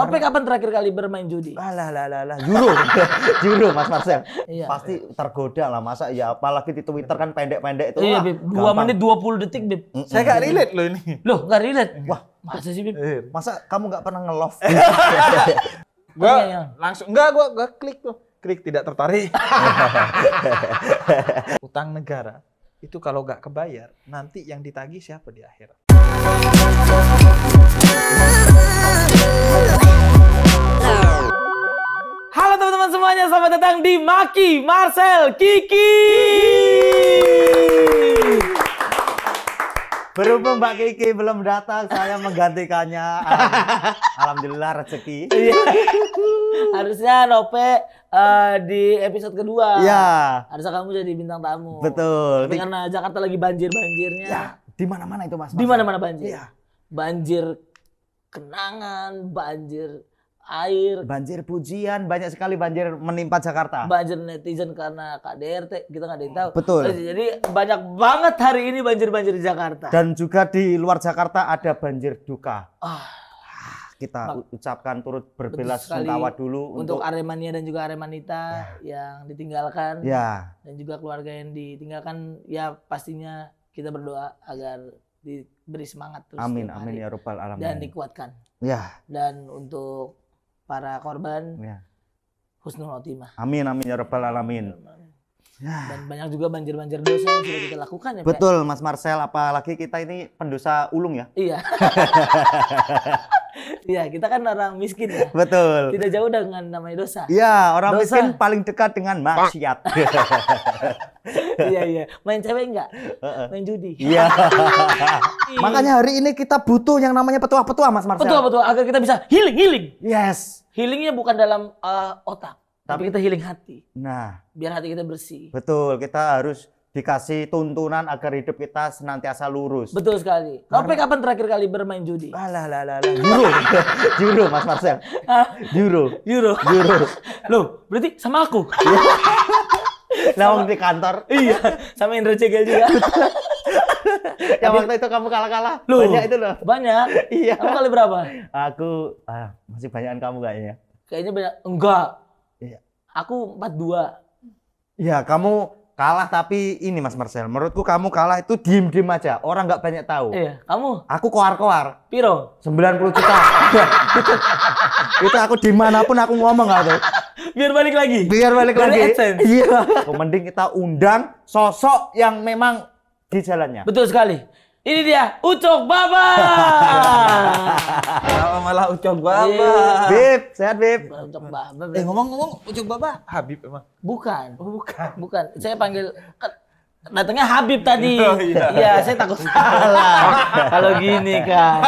Topi kapan terakhir kali bermain judi? Alah, alah, alah, alah. Juru. Juru, Mas Marcel. Iya. Pasti tergoda lah. Masa ya apalagi di Twitter kan pendek-pendek itu. Iya, Bip. 2 menit 20 detik, Bib. Mm -mm. Saya gak relate loh ini. Loh, gak relate? Wah. Masa sih, Bib? Eh, masa kamu gak pernah nge-love? gue langsung, enggak, gue gua klik tuh. Klik tidak tertarik. Utang negara itu kalau gak kebayar, nanti yang ditagih siapa di akhirat? semuanya, selamat datang di Maki Marcel Kiki. Berhubung Mbak Kiki belum datang, saya menggantikannya. Alhamdulillah rezeki. Iya. Harusnya Nope uh, di episode kedua. Ya. Harusnya kamu jadi bintang tamu. Betul. Tapi karena Jakarta lagi banjir-banjirnya. Ya, di mana-mana itu Mas. Di mana-mana banjir. Ya. Banjir kenangan, banjir air. Banjir pujian, banyak sekali banjir menimpa Jakarta. Banjir netizen karena KDRT, kita nggak ada yang tahu. Betul. Eh, jadi banyak banget hari ini banjir-banjir di Jakarta. Dan juga di luar Jakarta ada banjir duka. Ah. ah kita ucapkan turut berbelas sungkawa dulu untuk, untuk Aremania dan juga Aremanita ya. yang ditinggalkan ya. dan juga keluarga yang ditinggalkan ya pastinya kita berdoa agar diberi semangat terus. Amin, amin ya robbal alamin. Dan dikuatkan. Ya. Dan untuk para korban ya. husnul khotimah. Amin amin ya, ya rabbal alamin. Ya. Dan banyak juga banjir-banjir dosa yang sudah kita lakukan ya. Betul Mas Marcel, apalagi kita ini pendosa ulung ya. Iya. Iya, kita kan orang miskin ya. Betul. Tidak jauh dengan namanya dosa. Iya, orang dosa. miskin paling dekat dengan maksiat. Iya, iya. Main cewek enggak? Main judi. Iya. Makanya hari ini kita butuh yang namanya petua-petua Mas Marcel. Petua-petua agar kita bisa healing, healing. Yes. Healingnya bukan dalam uh, otak, tapi, tapi kita healing hati. Nah, biar hati kita bersih. Betul, kita harus dikasih tuntunan agar hidup kita senantiasa lurus. Betul sekali. Karena... kapan terakhir kali bermain judi? Alah, lah, lah, lah. Juru, Euro, Mas Marcel. Juru. Juru. Juru. Loh, berarti sama aku. Lawang di kantor. Iya, sama Indra Cegel juga. Yang waktu itu kamu kalah-kalah. Banyak itu loh. Banyak. Iya. Kamu kali berapa? Aku ah, masih banyakan kamu kayaknya. Kayaknya banyak. Enggak. Iya. Aku 42. Iya, kamu Kalah tapi ini Mas Marcel, menurutku kamu kalah itu diem-diem aja, orang nggak banyak tahu. Iya, kamu? Aku koar-koar. Piro? Sembilan puluh juta. itu, aku dimanapun aku ngomong nggak Biar balik lagi. Biar balik Dari lagi. AdSense. Iya. Mending kita undang sosok yang memang di jalannya. Betul sekali. Ini dia, Ucok Baba. Kenapa malah Ucok Baba? Bib, sehat Bib. Ucok Baba. Eh ngomong-ngomong, Ucok Baba Habib emang? Bukan. Oh, bukan. Bukan. Saya panggil kan, datangnya Habib tadi. Oh, iya. ya, saya takut salah. Kalau gini kan.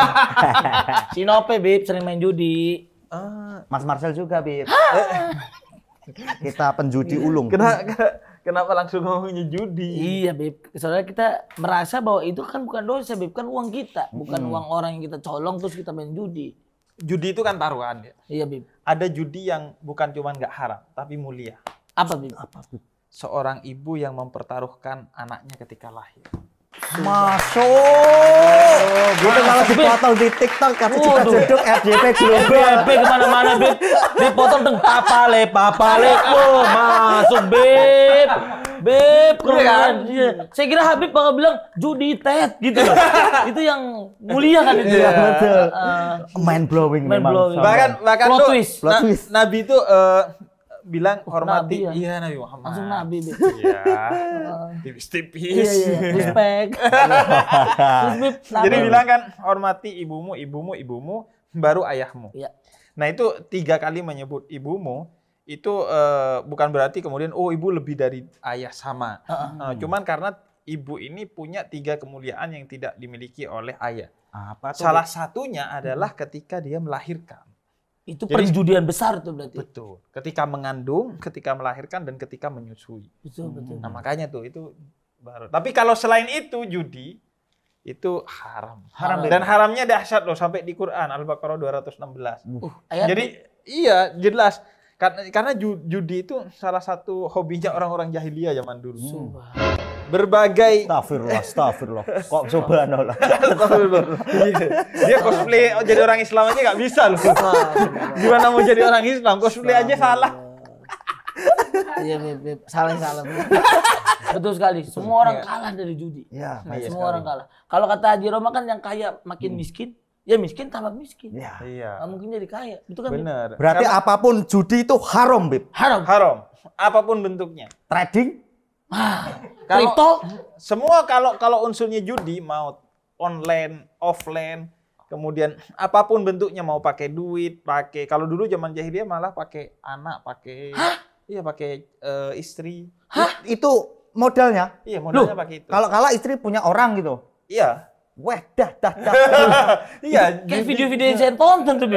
Sinope Bib sering main judi. Uh, Mas Marcel juga Bib. Kita penjudi iya. ulung. Kenapa? Kenapa langsung ngomongnya judi? Iya, Beb. Soalnya kita merasa bahwa itu kan bukan dosa, Beb. Kan uang kita. Bukan hmm. uang orang yang kita colong terus kita main judi. Judi itu kan taruhan ya? Iya, Beb. Ada judi yang bukan cuma nggak haram, tapi mulia. Apa, Beb? Apa, Beb? Seorang ibu yang mempertaruhkan anaknya ketika lahir. Masuk. Masuk. Gue malah dipotong di TikTok kan cita jeduk FJP Global. FJP kemana-mana, Bib. Dipotong teng papa le. Oh, masuk, Bib. Bib, ya? keren. Iya. Saya kira Habib bakal bilang judi tet gitu itu yang mulia kan itu. Ya? Iya, betul. Uh, mind blowing Mind blowing. Bahkan bahkan tuh, Nabi itu uh, eh, bilang hormati nabi ya? iya Nabi Muhammad langsung Nabi iya tipis-tipis iya, iya, iya. respect jadi bilang kan hormati ibumu ibumu ibumu baru ayahmu iya. nah itu tiga kali menyebut ibumu itu uh, bukan berarti kemudian oh ibu lebih dari ayah sama uh, -huh. uh cuman karena ibu ini punya tiga kemuliaan yang tidak dimiliki oleh ayah apa salah satunya adalah ketika dia melahirkan itu Jadi, perjudian besar tuh berarti. Betul. Ketika mengandung, ketika melahirkan dan ketika menyusui. Betul, hmm. betul. Nah, makanya tuh itu baru. Tapi kalau selain itu judi itu haram. Haram dan haramnya dahsyat loh sampai di Quran Al-Baqarah 216. Uh, uh, ayat Jadi iya jelas karena karena judi itu salah satu hobinya orang-orang jahiliyah zaman dulu berbagai Astagfirullah, astagfirullah. Kok subhanallah. Dia cosplay jadi orang Islam aja gak bisa loh. Gimana mau jadi orang Islam? Cosplay aja salah. Iya, iya, iya, salah salah. Betul sekali. Semua orang iya. kalah dari judi. Ya, semua orang kalah. Kalau kata Haji Roma kan yang kaya makin hmm. miskin, ya miskin tambah miskin. Iya. Iya. mungkin jadi kaya. Itu kan benar. Berarti Karena, apapun judi itu haram, Bib. Haram. Haram. Apapun bentuknya. Trading Kripto? Semua kalau kalau unsurnya judi mau online, offline, kemudian apapun bentuknya mau pakai duit, pakai kalau dulu zaman jahiliyah malah pakai anak, pakai Hah? iya pakai uh, istri. Hah? Itu modalnya? Iya, modalnya pakai itu. Kalau kalah istri punya orang gitu. Iya. Wah, dah, dah, dah. Iya. Kayak video-video yang saya tonton tuh, Bib.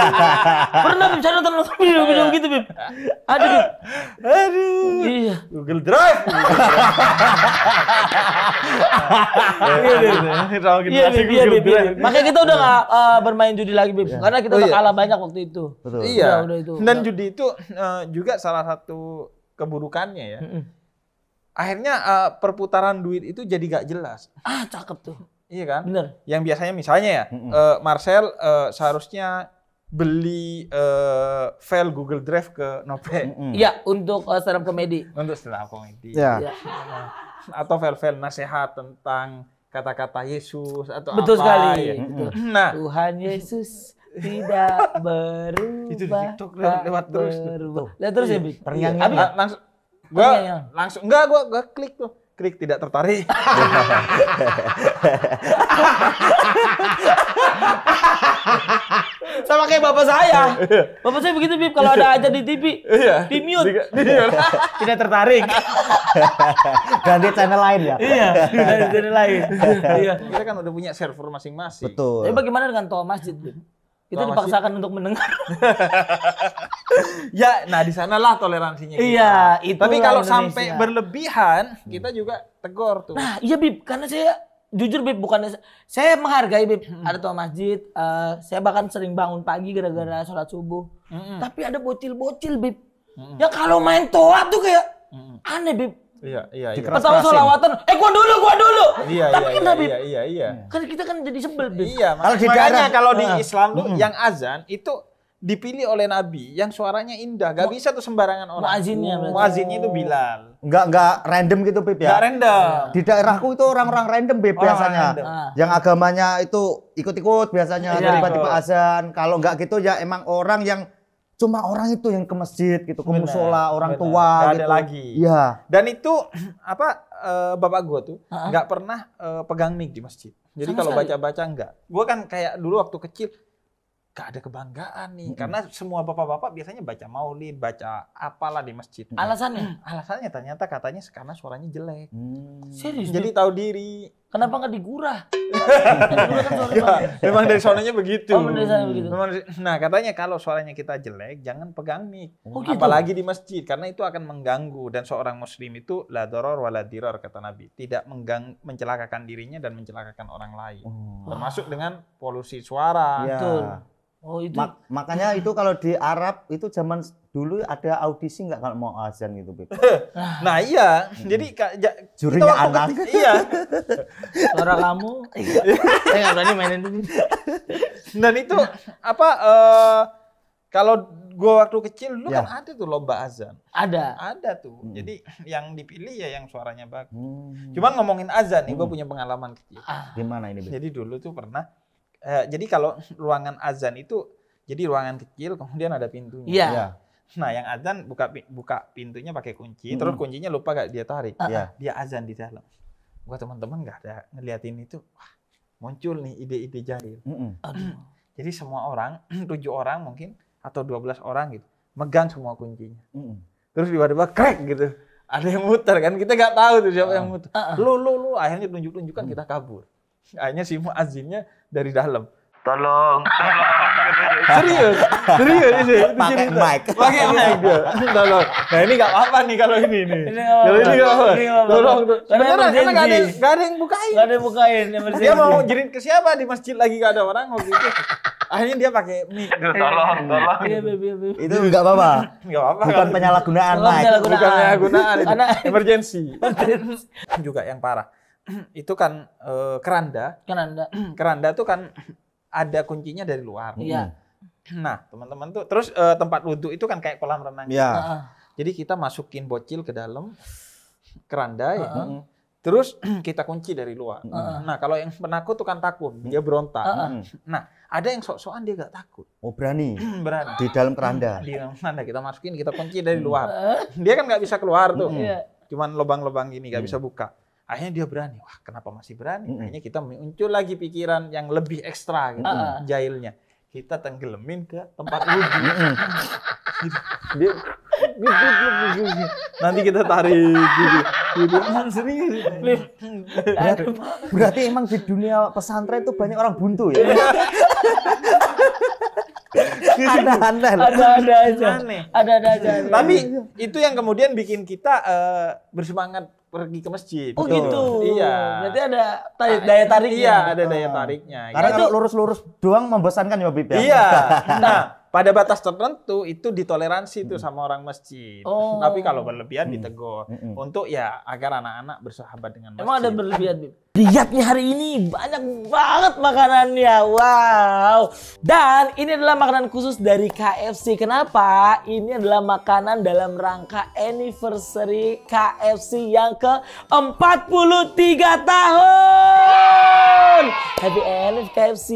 Pernah Bib, saya nonton video-video iya. gitu, Bib. Aduh, Bib. Aduh. Iya. Google Drive. Iya, Bib. Iya, Bib. Iya, iya, Makanya kita udah nggak eh, bermain judi lagi, Bib. Karena kita oh, udah kalah banyak waktu itu. Betul. Iya. Udah, itu. Dan judi itu eh, juga salah satu keburukannya ya. Akhirnya uh, perputaran duit itu jadi gak jelas. Ah, cakep tuh Iya kan? Bener. Yang biasanya misalnya ya, mm -mm. Uh, Marcel uh, seharusnya beli uh, eh, file Google Drive ke Nope. Iya, mm -mm. untuk uh, stand komedi. Untuk stand komedi. Iya. Yeah. Yeah. Atau file-file nasihat tentang kata-kata Yesus atau Betul apa. sekali. Ya. Nah, Tuhan Yesus tidak berubah. Itu di TikTok lewat, lewat terus. Lewat terus ya, Bi. Pernyanyi. Langsung gua langsung enggak gua gua klik tuh klik tidak tertarik. Sama kayak bapak saya. Iya. Bapak saya begitu Bib kalau ada aja di TV, iya. di mute. Di, di, iya. tidak tertarik. Ganti channel lain ya. Iya, ganti channel lain. iya. Kita kan udah punya server masing-masing. Betul. Tapi bagaimana dengan toa masjid, Bib? itu dipaksakan untuk mendengar. ya, nah di sanalah toleransinya. Iya, itu. Tapi kalau Indonesia. sampai berlebihan, kita juga tegur tuh. Nah, iya Bib, karena saya jujur Bib bukan saya menghargai Bib ada tua masjid, uh, saya bahkan sering bangun pagi gara-gara sholat subuh. Hmm. Tapi ada bocil-bocil Bib. Hmm. Ya kalau main toa tuh kayak hmm. aneh Bib Iya, iya, iya. Ketawa solawatan, eh gua dulu, gua dulu. Iya, Tapi iya, kan iya, Habib, iya, iya, iya. Kan kita kan jadi sebel, Bib. Iya, kalau di makanya kalau di ah. Islam tuh yang azan itu dipilih oleh Nabi yang suaranya indah. Gak bisa tuh sembarangan orang. Muazinnya berarti. Muazinnya itu Bilal. Enggak enggak random gitu Beb ya. Enggak random. Iya. Di daerahku itu orang-orang random Beb orang biasanya. Random. Ah. Yang agamanya itu ikut-ikut biasanya iya, tiba-tiba azan. Kalau enggak gitu ya emang orang yang cuma orang itu yang ke masjid gitu, ke musola, orang bener. tua gak gitu. ada lagi. Iya. Dan itu apa uh, bapak gua tuh nggak pernah uh, pegang mic di masjid. Jadi kalau baca-baca enggak. Gua kan kayak dulu waktu kecil gak ada kebanggaan nih hmm. karena semua bapak-bapak biasanya baca maulid, baca apalah di masjid. Alasannya? Alasannya ternyata katanya karena suaranya jelek. Hmm. Serius? Jadi tahu diri. Kenapa nggak digurah? ya, memang dari suaranya begitu. Oh, dari begitu. nah katanya kalau suaranya kita jelek, jangan pegang mic. Oh, gitu? Apalagi di masjid, karena itu akan mengganggu. Dan seorang muslim itu la doror wa la diror, kata Nabi. Tidak menggang, mencelakakan dirinya dan mencelakakan orang lain. Oh. Termasuk dengan polusi suara. Ya. Oh itu. Mak makanya itu kalau di Arab itu zaman dulu ada audisi nggak kalau mau azan gitu, Beb? nah iya, hmm. jadi ja, jurinya anak. Ketika, iya. Suara kamu, iya. saya nggak berani mainin ini. Dan itu apa? Uh, kalau gua waktu kecil dulu ya. kan ada tuh lomba azan. Ada. Ada tuh. Hmm. Jadi yang dipilih ya yang suaranya bagus. Hmm. Cuman ngomongin azan nih, hmm. gua punya pengalaman kecil. Ah. Gimana ini? Beb? Jadi dulu tuh pernah eh, jadi kalau ruangan azan itu jadi ruangan kecil kemudian ada pintunya. Iya. Yeah. Nah, yang azan buka buka pintunya pakai kunci, hmm. terus kuncinya lupa gak dia tarik. Uh Dia azan di dalam. Gua teman-teman gak ada ngeliatin itu, wah muncul nih ide-ide jahil. Mm -mm. Jadi semua orang, tujuh orang mungkin atau dua belas orang gitu, megang semua kuncinya. Mm -mm. Terus tiba-tiba krek gitu. Ada yang muter kan, kita gak tahu tuh siapa uh -uh. yang muter. Uh -uh. Lu lu lu akhirnya tunjuk-tunjukkan mm. kita kabur. Akhirnya si muazzinnya dari dalam. Tolong, tolong. serius, serius ini. Pakai mic. Pakai mic dia. Tolong. Nah ini nggak apa-apa nih kalau ini nih. Kalau ini nggak apa. Tolong. Sebenarnya karena nggak ada nggak ada yang bukain. Nggak ada yang bukain. Dia mau jerit ke siapa di masjid lagi nggak ada orang waktu itu. Akhirnya dia pakai mic. Tolong, iya, tolong. Iya, iya, itu nggak apa-apa. Nggak apa-apa. Bukan penyalahgunaan mic. Bukan penyalahgunaan. emergency. Juga yang parah itu kan eh, keranda. Keranda. keranda tuh kan ada kuncinya dari luar. Iya. Hmm. Nah, teman-teman tuh terus eh, tempat wudhu itu kan kayak kolam renang. Iya. Jadi kita masukin bocil ke dalam keranda ya. Heeh. Terus kita kunci dari luar. Nah, kalau yang penakut tuh kan takut, dia hmm. berontak. Hmm. Nah, ada yang sok-sokan dia gak takut. Oh berani berani. di dalam keranda. Di dalam keranda kita masukin, kita kunci dari luar. Dia kan nggak bisa keluar tuh. Iya. Cuman lubang-lubang gini nggak bisa buka akhirnya dia berani wah kenapa masih berani mm -hmm. akhirnya kita muncul lagi pikiran yang lebih ekstra gitu mm -hmm. jailnya kita tenggelamin ke tempat wudhu nanti kita tarik gitu gitu ya, berarti, emang di dunia pesantren itu banyak orang buntu ya iya. ada-ada ada-ada aja ada-ada aja tapi itu yang kemudian bikin kita uh, bersemangat pergi ke masjid. Oh gitu. Iya. Berarti ada tarik, iya, daya tariknya. Iya, ada daya oh. tariknya. Karena gitu. kalau lurus-lurus doang membosankan ya Bib ya? Iya. Nah, pada batas tertentu itu ditoleransi itu hmm. sama orang masjid. Oh. Tapi kalau berlebihan hmm. ditegur. Hmm. Untuk ya agar anak-anak bersahabat dengan masjid. Emang ada berlebihan, Lihatnya hari ini banyak banget makanannya. Wow. Dan ini adalah makanan khusus dari KFC. Kenapa? Ini adalah makanan dalam rangka anniversary KFC yang ke-43 tahun. Happy anniversary KFC.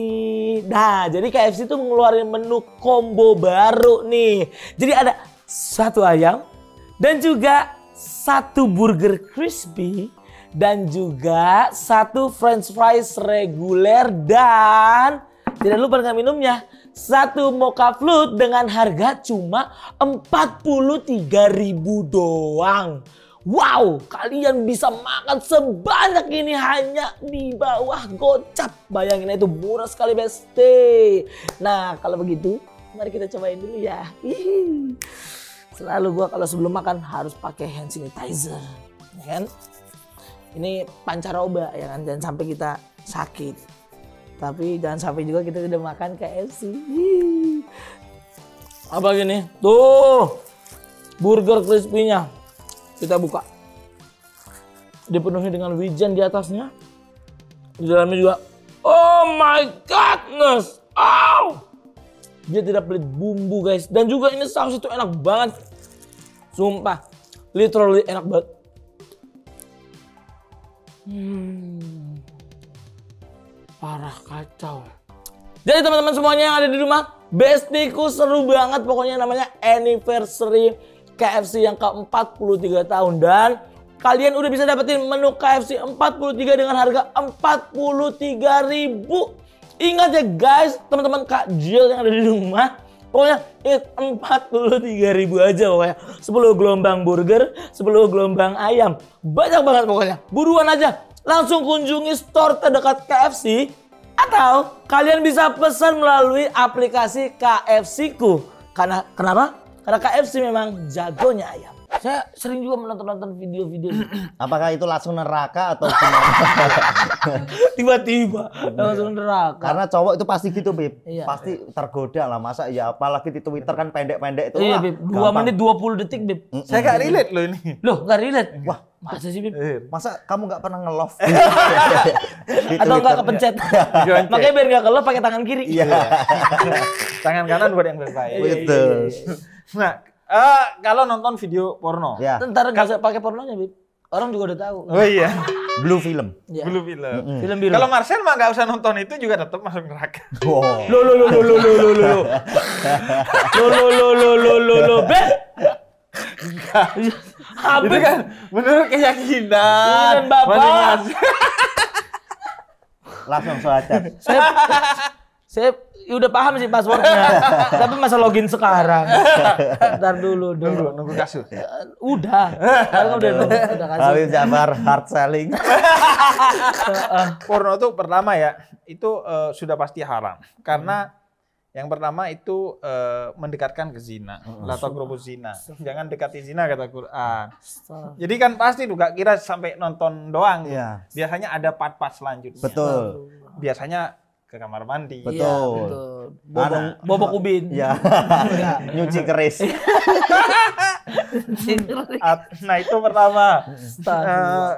Nah, jadi KFC itu mengeluarkan menu kom combo baru nih. Jadi ada satu ayam dan juga satu burger crispy dan juga satu french fries reguler dan tidak lupa dengan minumnya satu mocha flute dengan harga cuma 43.000 doang. Wow, kalian bisa makan sebanyak ini hanya di bawah gocap. Bayangin itu murah sekali bestie. Nah, kalau begitu Mari kita cobain dulu ya. Selalu gua kalau sebelum makan harus pakai hand sanitizer, ya kan? Ini pancaroba ya kan, jangan sampai kita sakit. Tapi jangan sampai juga kita tidak makan KFC. Apa gini? Tuh, burger crispy-nya. Kita buka. Dipenuhi dengan wijen di atasnya. Di dalamnya juga Oh my goodness. Oh. Dia tidak pelit bumbu guys. Dan juga ini saus itu enak banget. Sumpah. Literally enak banget. Hmm. Parah kacau. Jadi teman-teman semuanya yang ada di rumah, Bestiku seru banget pokoknya namanya anniversary KFC yang ke-43 tahun dan kalian udah bisa dapetin menu KFC 43 dengan harga 43 ribu Ingat ya guys, teman-teman Kak Jill yang ada di rumah, Pokoknya empat puluh tiga ribu aja pokoknya. sepuluh gelombang burger, sepuluh gelombang ayam. Banyak banget pokoknya. Buruan aja. Langsung kunjungi store terdekat KFC. Atau kalian bisa pesan melalui aplikasi KFC-ku. Karena, kenapa? Karena KFC memang jagonya ayam. Saya sering juga menonton-nonton video-video. Gitu. Apakah itu langsung neraka atau Tiba-tiba langsung neraka. Karena cowok itu pasti gitu, Bib. Iya, pasti tergoda lah. Masa ya apalagi di Twitter kan pendek-pendek itu. Iya, Bib. 2 menit 20 detik, Bib. Mm -mm. Saya gak relate loh ini. Loh, gak relate? Wah, Masa sih, Bib? Eh, masa kamu gak pernah nge-love? Atau nggak kepencet? Makanya biar gak nge-love pakai tangan kiri. Iya. tangan kanan buat yang terbaik. Betul. Iya, iya, iya. Nah, uh, kalau nonton video porno. Ya. Ntar nggak usah pakai pornonya, Bib. Orang juga udah tahu. Oh iya. Blue film. Ya. Blue film. Mm -hmm. Film biru. Kalau Marcel mah nggak usah nonton itu juga tetap masuk neraka. Lo Lo lo lo lo lo lo lo lo lo lo lo lo lo lo Apa kan? Menurut keyakinan. Bapak. Langsung soal lo saya ya udah paham sih passwordnya, tapi masa login sekarang. Ntar dulu, dulu. Nunggu, kasus. Eh, udah, kalau udah nunggu, udah kasus. Habib Jabar hard selling. Porno tuh pertama ya, itu eh, sudah pasti haram karena hmm. Yang pertama itu eh, mendekatkan ke zina, hmm. latar grup zina. Jangan dekati zina kata Quran. Jadi kan pasti juga kira sampai nonton doang. Ya. Biasanya ada part-part selanjutnya. Betul. Biasanya ke kamar mandi. Betul. Ya, betul. Bobok, bobok ubin. Ya. Nyuci keris. nah itu pertama. Uh,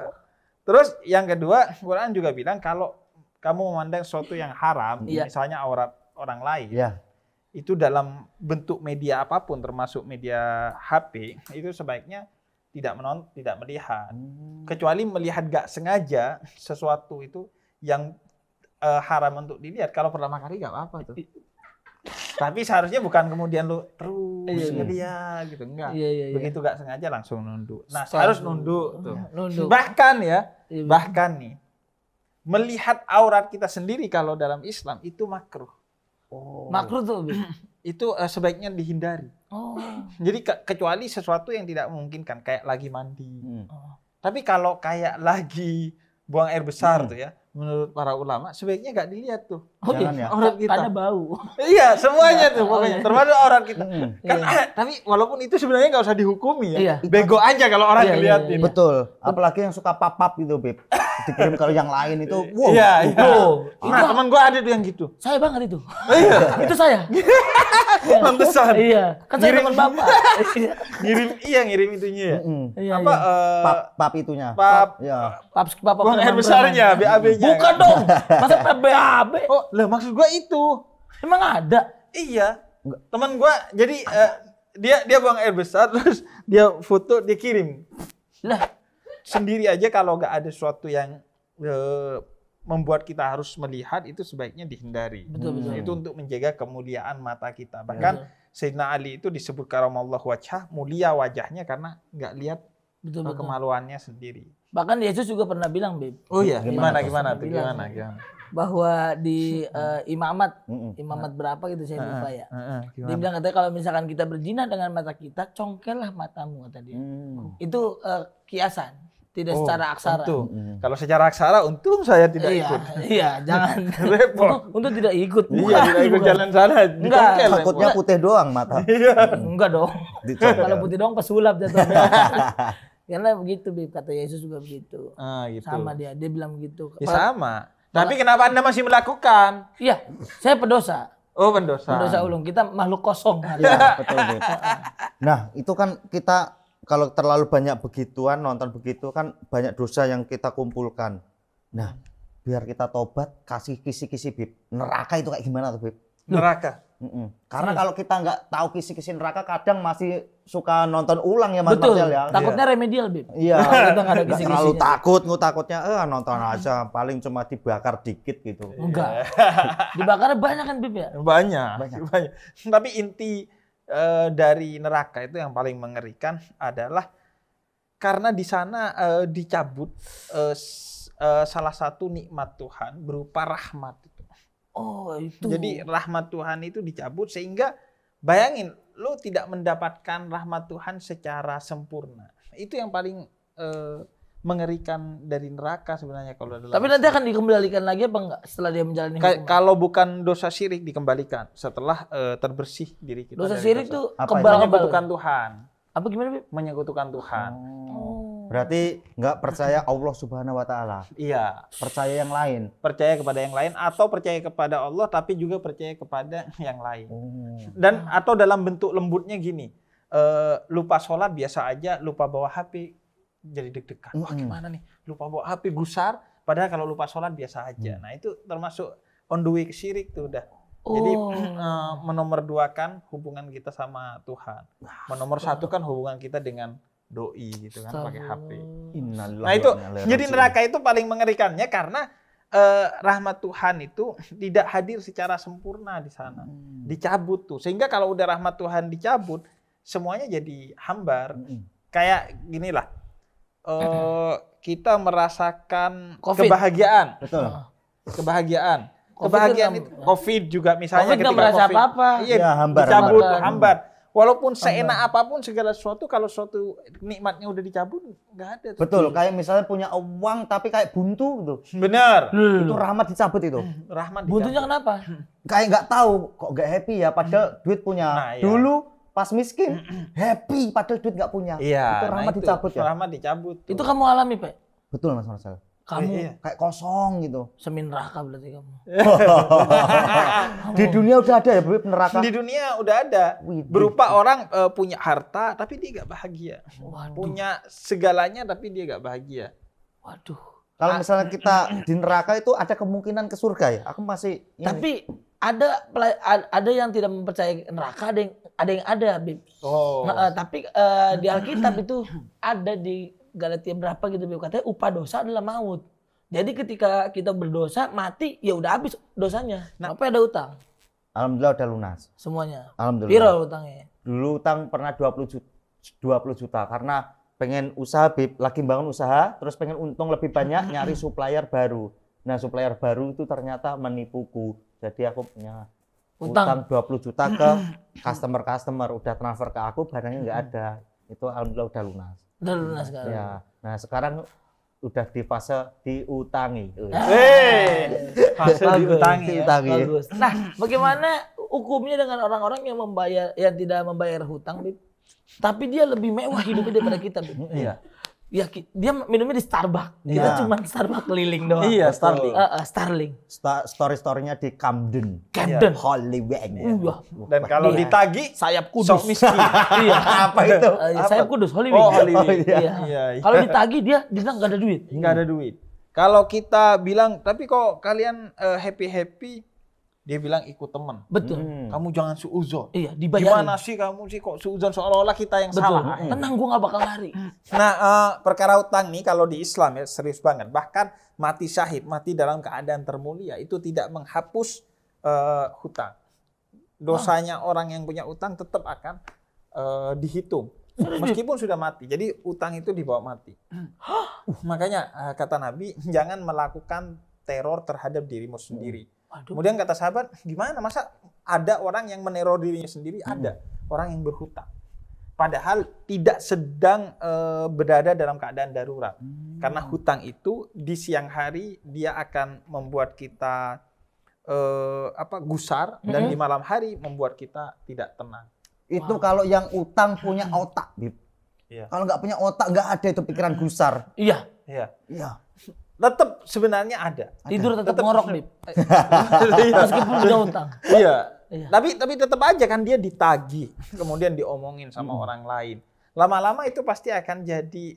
terus yang kedua, Quran juga bilang kalau kamu memandang sesuatu yang haram, ya. misalnya aurat orang lain, ya. itu dalam bentuk media apapun, termasuk media HP, itu sebaiknya tidak menon, tidak melihat, hmm. kecuali melihat gak sengaja sesuatu itu yang uh, haram untuk dilihat kalau pertama kali nggak apa-apa tuh tapi seharusnya bukan kemudian lu terus iya, iya. gitu enggak iya, iya, iya. begitu gak sengaja langsung nunduk nah harus nunduk tuh iya, nunduk. bahkan ya iya. bahkan nih melihat aurat kita sendiri kalau dalam Islam itu makruh oh. makruh tuh itu uh, sebaiknya dihindari oh. jadi ke kecuali sesuatu yang tidak memungkinkan kayak lagi mandi hmm. oh. tapi kalau kayak lagi buang air besar hmm. tuh ya menurut para ulama sebaiknya nggak dilihat tuh. Oh ya. kita. Karena bau. iya, semuanya tuh pokoknya. Termasuk aurat kita. Hmm. Kan iya. Eh, tapi walaupun itu sebenarnya nggak usah dihukumi ya. Iya. Bego aja kalau orang iya, lihat Iya, iya. Betul. Apalagi yang suka papap gitu, Beb. Dikirim kalau yang lain itu, wow. Iya, iya. Oh. Nah, teman gue ada tuh yang gitu. Saya banget itu. Oh, iya. itu saya. Pantesan. Iya. Kan saya teman Bapak. Iya. ngirim iya ngirim itunya ya. Mm -hmm. Iya, Apa iya. Uh, eh, pap pap itunya? Pap. Iya. Pap pap. Bukan R besarnya, BAB buka iya, iya. Bukan ya. dong. Masa PBAB? Oh, lah maksud gua itu. Emang ada? Iya. Teman gua jadi uh, dia dia buang air besar terus dia foto dia kirim. Lah, sendiri aja kalau gak ada sesuatu yang uh, membuat kita harus melihat itu sebaiknya dihindari. Betul, betul. Itu untuk menjaga kemuliaan mata kita. Iya, Bahkan ya, Sayyidina Ali itu disebut karamallahu wajah, mulia wajahnya karena nggak lihat betul, betul. kemaluannya sendiri. Bahkan Yesus juga pernah bilang, Bib. Oh iya, gimana gimana, gimana tuh bilang, gimana gimana. Bahwa di uh, imamat, imamat berapa gitu saya lupa ya. Dia bilang katanya kalau misalkan kita berzina dengan mata kita, congkellah matamu kata dia. Hmm. Itu uh, kiasan, tidak oh, secara aksara. Untung. Mm. Kalau secara aksara untung saya tidak iya, ikut. Iya, jangan. repot. untung, tidak ikut. Iya, Bukan, iya, tidak ikut jalan sana. Enggak, takutnya putih doang mata. Iya. Enggak dong. Kalau putih doang pesulap jatuhnya. Karena begitu Bib kata Yesus juga begitu. Ah, gitu. Sama dia, dia bilang begitu. Ya, sama. Tapi kenapa Anda masih melakukan? Iya, saya pedosa. Oh, pendosa. Pendosa ulung. Kita makhluk kosong. ya betul, betul. Nah, itu kan kita kalau terlalu banyak begituan, nonton begitu kan banyak dosa yang kita kumpulkan. Nah, biar kita tobat, kasih kisi-kisi Bib. Neraka itu kayak gimana tuh Bib? Neraka. Mm-mm. Karena kalau kita nggak tahu kisi-kisi neraka, kadang masih suka nonton ulang ya Mas Betul. Marcel ya. Takutnya yeah. remedial, Bib. Iya. kita nggak kisi Terlalu takut, nggak takutnya eh nonton aja, paling cuma dibakar dikit gitu. Iya. Enggak. dibakar banyak kan, Bib ya? Banyak. Banyak. banyak. Tapi inti uh, dari neraka itu yang paling mengerikan adalah karena di sana uh, dicabut uh, salah satu nikmat Tuhan berupa rahmat Oh, itu. Jadi rahmat Tuhan itu dicabut sehingga bayangin lu tidak mendapatkan rahmat Tuhan secara sempurna. Itu yang paling eh, mengerikan dari neraka sebenarnya kalau dalam Tapi nanti akan dikembalikan lagi apa enggak setelah dia menjalani hukuman? kalau bukan dosa syirik dikembalikan setelah eh, terbersih diri kita. Dosa syirik itu kebal-kebal Tuhan. Apa gimana? Bi? Menyekutukan Tuhan. Oh. Berarti nggak percaya Allah Subhanahu wa taala. Iya, percaya yang lain. Percaya kepada yang lain atau percaya kepada Allah tapi juga percaya kepada yang lain. Hmm. Dan atau dalam bentuk lembutnya gini. Uh, lupa sholat biasa aja, lupa bawa HP jadi deg-degan. Wah, gimana nih? Lupa bawa HP gusar, padahal kalau lupa sholat biasa aja. Hmm. Nah, itu termasuk on syirik tuh udah. Oh. Jadi uh, eh, menomorduakan hubungan kita sama Tuhan. Nah, Menomor satu kan hubungan kita dengan doi gitu kan pakai HP. nah itu jadi neraka itu paling mengerikannya karena eh, rahmat Tuhan itu tidak hadir secara sempurna di sana. Hmm. Dicabut tuh. Sehingga kalau udah rahmat Tuhan dicabut, semuanya jadi hambar. Hmm. Kayak ginilah. Eh, kita merasakan COVID. kebahagiaan. Betul. Ah. Kebahagiaan. COVID kebahagiaan itu, COVID juga misalnya COVID ketika merasakan apa-apa. Iya, ya, hambar, dicabut, hambar. hambar Walaupun seenak apapun segala sesuatu kalau suatu nikmatnya udah dicabut nggak ada. Tuh. Betul, kayak misalnya punya uang tapi kayak buntu gitu. Benar. Hmm. Itu hmm. rahmat dicabut itu. Rahmat. Dicabut. Buntunya kenapa? Kayak nggak tahu kok nggak happy ya padahal hmm. duit punya. Nah, iya. Dulu pas miskin hmm. happy padahal duit nggak punya. Iya. Itu nah rahmat nah itu, dicabut ya. Rahmat dicabut. Tuh. Itu kamu alami, Pak? Betul Mas Marcel kamu iya, iya. kayak kosong gitu. Semin neraka berarti kamu. di dunia udah ada ya neraka. Di dunia udah ada. Berupa orang uh, punya harta tapi dia gak bahagia. Waduh. Punya segalanya tapi dia gak bahagia. Waduh. Kalau misalnya kita di neraka itu ada kemungkinan ke surga ya. Aku masih ini. Tapi ada ada yang tidak mempercayai neraka, ada yang ada yang ada, Oh. Nah, tapi uh, di Alkitab itu ada di Galatia berapa gitu katanya upah dosa adalah maut. Jadi ketika kita berdosa mati ya udah habis dosanya. Nah, apa ada utang? Alhamdulillah udah lunas. Semuanya. Alhamdulillah. Viral utangnya. Dulu utang pernah 20 juta, 20 juta karena pengen usaha Bib, lagi bangun usaha, terus pengen untung lebih banyak nyari supplier baru. Nah, supplier baru itu ternyata menipuku. Jadi aku punya utang, utang 20 juta ke customer-customer udah transfer ke aku barangnya nggak hmm. ada. Itu alhamdulillah udah lunas. Udah lunas iya, sekarang. Ya. Nah, sekarang udah di fase diutangi. Ah, fase diutangi. Ya. diutangi. Nah, bagaimana hukumnya dengan orang-orang yang membayar yang tidak membayar hutang, Tapi dia lebih mewah hidupnya daripada kita, Iya. Ya, dia minumnya di Starbucks. Kita ya. cuma Starbucks keliling doang. Iya, Starling. Uh, uh, Starling. Star story-storynya di Camden. Camden. Yeah. Hollywood. Uh, iya. Dan kalau iya. ditagi sayap kudus. Sok iya. Apa itu? Uh, Apa? Sayap kudus Hollywood. Oh, iya, oh Hollywood. Oh, iya. iya. iya. Kalau ditagi dia bilang nggak ada duit. Nggak ada duit. Kalau kita bilang, tapi kok kalian eh, happy happy happy dia bilang ikut teman. Betul. Hmm. Kamu jangan suuzon. Iya, dibayarin. Gimana sih kamu sih kok suuzon seolah-olah kita yang Betul. salah. Hmm. Tenang, gue gak bakal lari. Nah, uh, perkara utang nih kalau di Islam ya serius banget. Bahkan mati syahid, mati dalam keadaan termulia itu tidak menghapus uh, hutang. Dosanya oh. orang yang punya utang tetap akan uh, dihitung. Meskipun sudah mati, jadi utang itu dibawa mati. Hmm. makanya kata Nabi, jangan melakukan teror terhadap dirimu sendiri. Hmm Aduh. Kemudian kata sahabat, gimana masa ada orang yang meneror dirinya sendiri, hmm. ada orang yang berhutang. Padahal tidak sedang e, berada dalam keadaan darurat. Hmm. Karena hutang itu di siang hari dia akan membuat kita e, apa gusar hmm. dan di malam hari membuat kita tidak tenang. Itu wow. kalau yang utang punya otak, Bib. Iya. Kalau nggak punya otak nggak ada itu pikiran gusar. Iya. Iya. Iya tetap sebenarnya ada. Tidur tetap, tetap ngorok, Bib. Meskipun udah utang. Iya. iya. Tapi tapi tetap aja kan dia ditagi, kemudian diomongin sama hmm. orang lain. Lama-lama itu pasti akan jadi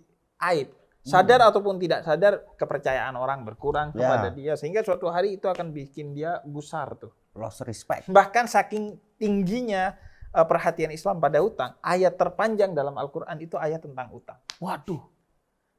aib. Sadar hmm. ataupun tidak sadar kepercayaan orang berkurang yeah. kepada dia sehingga suatu hari itu akan bikin dia gusar tuh. Lost respect. Bahkan saking tingginya e, perhatian Islam pada utang, ayat terpanjang dalam Al-Qur'an itu ayat tentang utang. Waduh.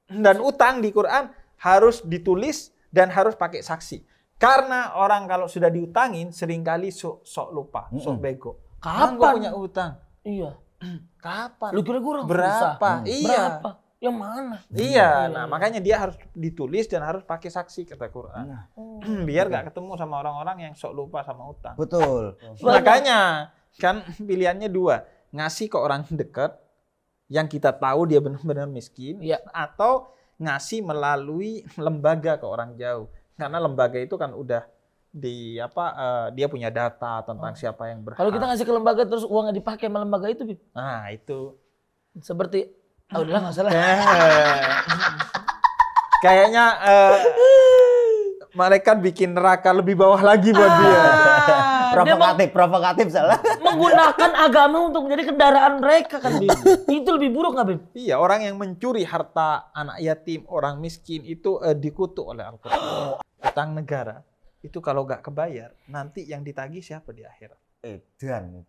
Dan utang di Quran harus ditulis dan harus pakai saksi. Karena orang kalau sudah diutangin seringkali sok, sok lupa, mm -hmm. sok bego. Kapan gue punya utang? Iya. Kapan? Lu kira gue Berapa? Hmm. Iya. Berapa? Yang mana? Iya, iya. Nah, makanya dia harus ditulis dan harus pakai saksi kata Quran. Nah. Hmm. Biar nggak ketemu sama orang-orang yang sok lupa sama utang. Betul. makanya kan pilihannya dua, ngasih ke orang dekat yang kita tahu dia benar-benar miskin ya. atau ngasih melalui lembaga ke orang jauh karena lembaga itu kan udah di apa uh, dia punya data tentang oh. siapa yang berhak. Kalau kita ngasih ke lembaga terus uangnya dipakai sama lembaga itu, Bip. Nah, itu seperti oh, udahlah nggak salah. Kayaknya uh, eh, malaikat bikin neraka lebih bawah lagi buat dia. Ah provokatif, provokatif salah. Menggunakan agama untuk menjadi kendaraan mereka kan, Bim. itu lebih buruk nggak, Bim? Iya, orang yang mencuri harta anak yatim, orang miskin itu eh, dikutuk oleh Al-Qur'an. Utang negara itu kalau nggak kebayar, nanti yang ditagih siapa di akhirat? Edan.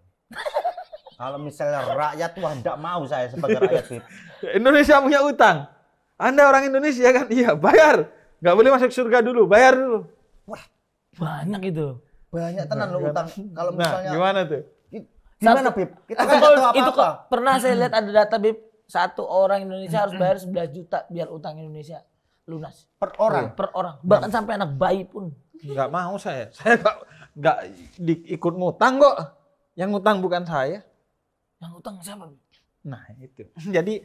kalau misalnya rakyat wah tidak mau saya sebagai rakyat. Bim. Indonesia punya utang. Anda orang Indonesia kan? Iya, bayar. Nggak boleh masuk surga dulu, bayar dulu. Wah, banyak itu banyak tenan lo utang. Kalau nah, misalnya nah, gimana tuh? Gimana Bib? Kita kan apa, -apa. Itu kok, pernah saya lihat ada data Bib, satu orang Indonesia harus bayar 11 juta biar utang Indonesia lunas. Per orang? Per orang. Bahkan sampai anak bayi pun. nggak mau saya. Saya nggak nggak ikut ngutang kok. Yang ngutang bukan saya. Yang ngutang siapa? Nah, itu. Jadi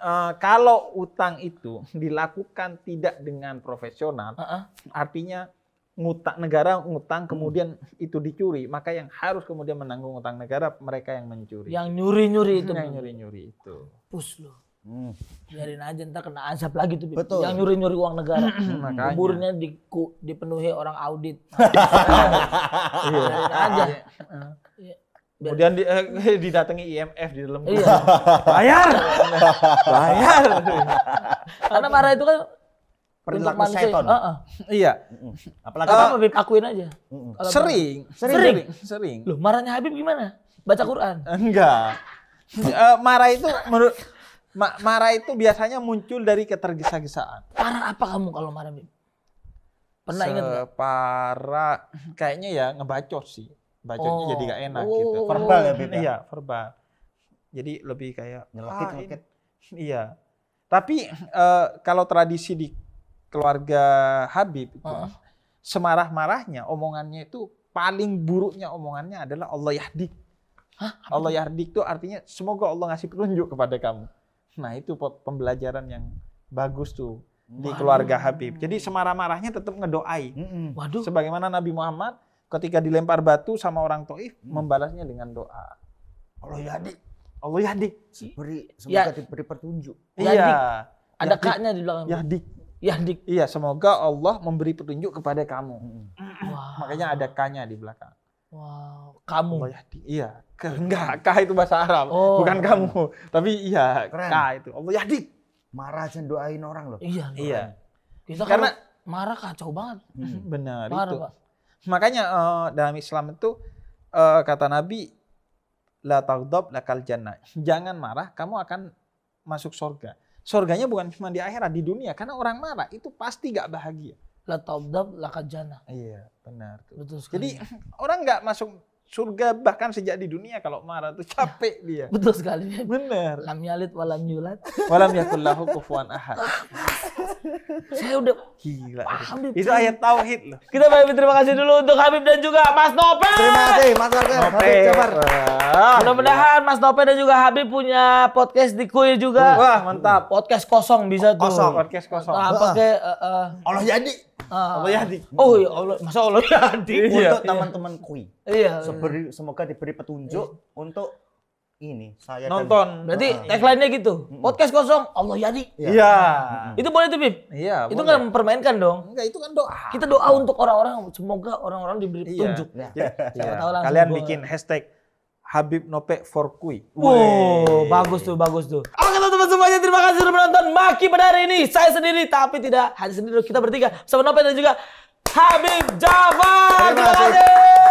uh, kalau utang itu dilakukan tidak dengan profesional, uh -uh. artinya ngutang negara ngutang hmm. kemudian itu dicuri maka yang harus kemudian menanggung utang negara mereka yang mencuri yang nyuri nyuri hmm, itu yang nyuri nyuri itu pus lo hmm. biarin aja entah kena azab lagi tuh Betul. yang nyuri nyuri uang negara kuburnya di, dipenuhi orang audit iya. biarin aja iya. Iya. Kemudian di, eh, didatangi IMF di dalam. Iya. Bayar. Bayar. Karena marah itu kan perilaku untuk seton. Uh -uh. Iya. Apalagi uh, apa, Akuin aja. Uh Sering. Sering. Sering. sering. Loh, marahnya Habib gimana? Baca Quran? Enggak. uh, marah itu menurut ma marah itu biasanya muncul dari ketergesa-gesaan. Parah apa kamu kalau marah, Bib? Pernah ingat enggak? Parah kayaknya ya ngebacot sih. Bacotnya gitu. oh. jadi gak enak oh. gitu. Verbal ya, Bib? Ya? Iya, verbal. Jadi lebih kayak nyelakit-nyelakit. Ah, iya. Tapi uh, kalau tradisi di keluarga Habib itu uh -huh. semarah-marahnya omongannya itu paling buruknya omongannya adalah Allah yahdik. Hah? Allah yahdik itu artinya semoga Allah ngasih petunjuk kepada kamu. Nah, itu pembelajaran yang bagus tuh Waduh. di keluarga Habib. Jadi semarah-marahnya tetap ngedoai. Waduh. Sebagaimana Nabi Muhammad ketika dilempar batu sama orang Taif hmm. membalasnya dengan doa. Allah yahdik. Allah yahdik. Beri ya. semoga ya. diberi petunjuk. Iya. Ada kaknya di belakang. Yahdik di Iya, semoga Allah memberi petunjuk kepada kamu. Wow. Makanya ada K-nya di belakang. Wow, kamu. Yahdi. Iya, enggak, K itu bahasa Arab, oh. bukan kamu. Tapi iya, Keren. K itu. Allah Yahdi Marah aja doain orang loh. Iya, iya. Kita kan karena marah kacau banget. Hmm. Benar marah, itu. Pak. Makanya uh, dalam Islam itu uh, kata Nabi la taudob, la jannah. Jangan marah, kamu akan masuk surga. Surganya bukan cuma di akhirat, di dunia. Karena orang marah itu pasti gak bahagia. La tabdab la kajana. Iya, benar. Betul sekali. Jadi orang gak masuk surga bahkan sejak di dunia kalau marah tuh capek dia. Betul sekali. Benar. Lam yalid walam yulad. Walam yakul lahu ahad. Saya udah gila. Paham Itu ayat tauhid loh. Kita banyak terima kasih dulu untuk Habib dan juga Mas Nope. Terima kasih Mas Nope. Nope Mudah-mudahan Mas Nope dan juga Habib punya podcast di Kuy juga. Wah, mantap. Podcast kosong bisa tuh. Kosong, podcast kosong. Nah, pakai uh, uh, Allah jadi. Ah. Allah jadi. Oh ya Allah, masa Allah jadi. Untuk iya. teman-teman kui Iya. Semoga diberi petunjuk iya. untuk ini saya nonton. Kan, Berarti uh, tagline-nya gitu. Podcast kosong, Allah jadi. Iya. Ya. Itu boleh tuh, Bib. Iya. Itu kan mempermainkan dong. Enggak, itu kan doa. Kita doa untuk orang-orang semoga orang-orang diberi iya. petunjuk. Iya. Ya. Siapa ya. tahu Kalian gua... bikin hashtag Habib Nope for Kui. Wow, bagus tuh, bagus tuh. Oke teman-teman semuanya, terima kasih sudah menonton Maki pada hari ini. Saya sendiri, tapi tidak hanya sendiri, kita bertiga. Sama Nope dan juga Habib Jafar. Terima kasih.